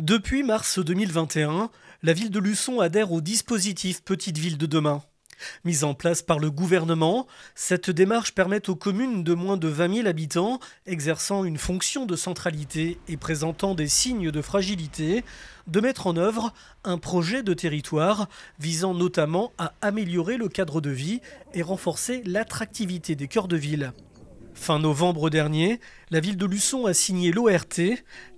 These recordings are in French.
Depuis mars 2021, la ville de Luçon adhère au dispositif Petite Ville de demain. Mise en place par le gouvernement, cette démarche permet aux communes de moins de 20 000 habitants exerçant une fonction de centralité et présentant des signes de fragilité de mettre en œuvre un projet de territoire visant notamment à améliorer le cadre de vie et renforcer l'attractivité des cœurs de ville. Fin novembre dernier, la ville de Luçon a signé l'ORT,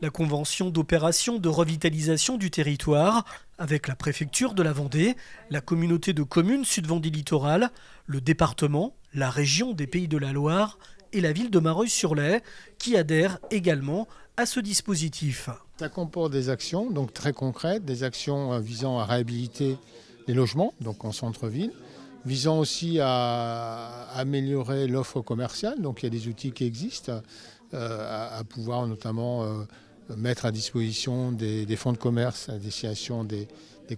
la convention d'opération de revitalisation du territoire, avec la préfecture de la Vendée, la communauté de communes Sud-Vendée littorale, le département, la région des Pays de la Loire et la ville de Mareuil-sur-Laye, qui adhèrent également à ce dispositif. Ça comporte des actions donc très concrètes, des actions euh, visant à réhabiliter les logements, donc en centre-ville, visant aussi à améliorer l'offre commerciale. Donc il y a des outils qui existent, euh, à, pouvoir notamment euh, mettre à disposition des, fonds de commerce à destination des,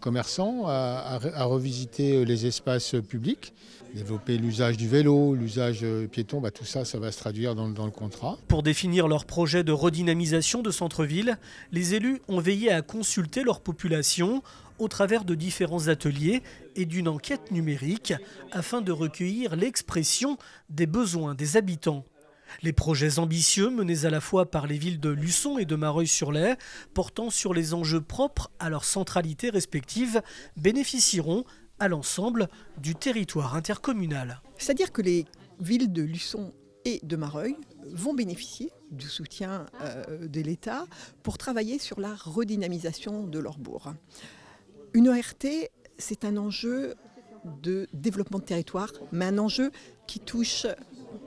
commerçants, à, revisiter euh, les espaces publics, développer l'usage du vélo, l'usage euh, piéton, bah, tout ça, ça va se traduire dans, dans le contrat. Pour définir leur projet de redynamisation de centre-ville, les élus ont veillé à consulter leur population au travers de différents ateliers et d'une enquête numérique afin de recueillir l'expression des besoins des habitants. Les projets ambitieux menés à la fois par les villes de Luçon et de Mareuil-sur-Laye, portant sur les enjeux propres à leur centralité respective, bénéficieront à l'ensemble du territoire intercommunal. C'est-à-dire que les villes de Luçon et de Mareuil vont bénéficier du soutien euh, de l'État pour travailler sur la redynamisation de leur bourg. Une ORT, c'est un enjeu de développement de territoire, mais un enjeu qui touche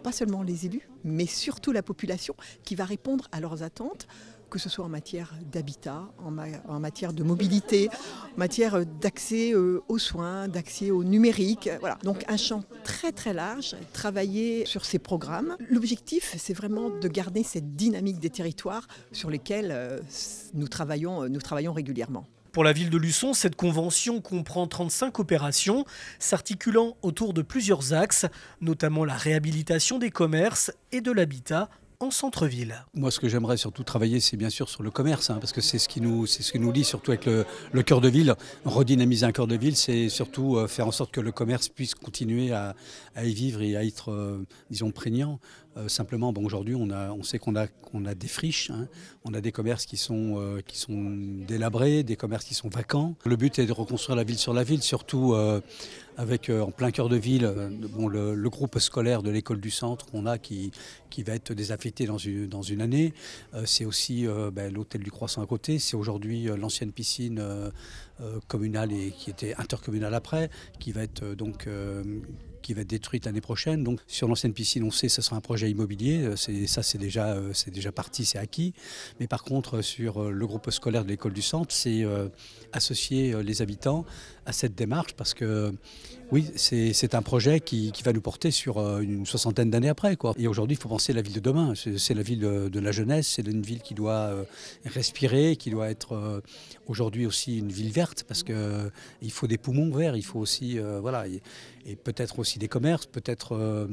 pas seulement les élus, mais surtout la population qui va répondre à leurs attentes, que ce soit en matière d'habitat, en, matière de mobilité, en matière euh, d'accès euh, aux soins, d'accès au numérique. Voilà. Donc un champ très très large, travailler sur ces programmes. L'objectif, c'est vraiment de garder cette dynamique des territoires sur lesquels euh, nous, travaillons, nous travaillons régulièrement. Pour la ville de Luçon, cette convention comprend 35 opérations s'articulant autour de plusieurs axes, notamment la réhabilitation des commerces et de l'habitat en centre-ville. Moi, ce que j'aimerais surtout travailler, c'est bien sûr sur le commerce, hein, parce que c'est ce qui nous, c'est ce qui nous lie, surtout avec le, le cœur de ville. Redynamiser un cœur de ville, c'est surtout euh, faire en sorte que le commerce puisse continuer à, y vivre et à être, euh, disons, prégnant. Euh, simplement, bon, aujourd'hui, on, a, on sait qu'on a, qu'on a des friches, hein. on a des commerces qui sont, qui sont délabrés, des commerces qui sont vacants. Le but est de reconstruire la ville sur la ville, surtout avec euh, en plein cœur de ville euh, bon, le, groupe scolaire de l'école du centre qu'on a qui, qui va être désaffecté dans une, dans une année. Euh, c'est aussi ben, l'hôtel du Croissant à côté. C'est aujourd'hui l'ancienne piscine communale et qui était intercommunale après, qui va être donc qui va être détruite l'année prochaine. Donc sur l'ancienne piscine, on sait que ce sera un projet immobilier. Euh, ça, c'est déjà, euh, c'est déjà parti, c'est acquis. Mais par contre, euh, sur le groupe scolaire de l'école du centre, c'est associer les habitants à cette démarche parce que oui, c'est un projet qui, va nous porter sur une soixantaine d'années après. Et aujourd'hui, il faut penser à la ville de demain. C'est la ville de, la jeunesse, c'est une ville qui doit respirer, qui doit être aujourd'hui aussi une ville verte parce qu'il faut des poumons verts, il faut aussi, voilà, et peut-être aussi des commerces, peut-être euh,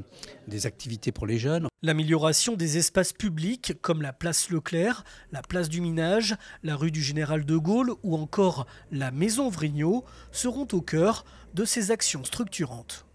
des activités pour les jeunes. L'amélioration des espaces publics comme la place Leclerc, la place du Minage, la rue du Général de Gaulle ou encore la maison Vrignot seront au cœur de ces actions structurantes.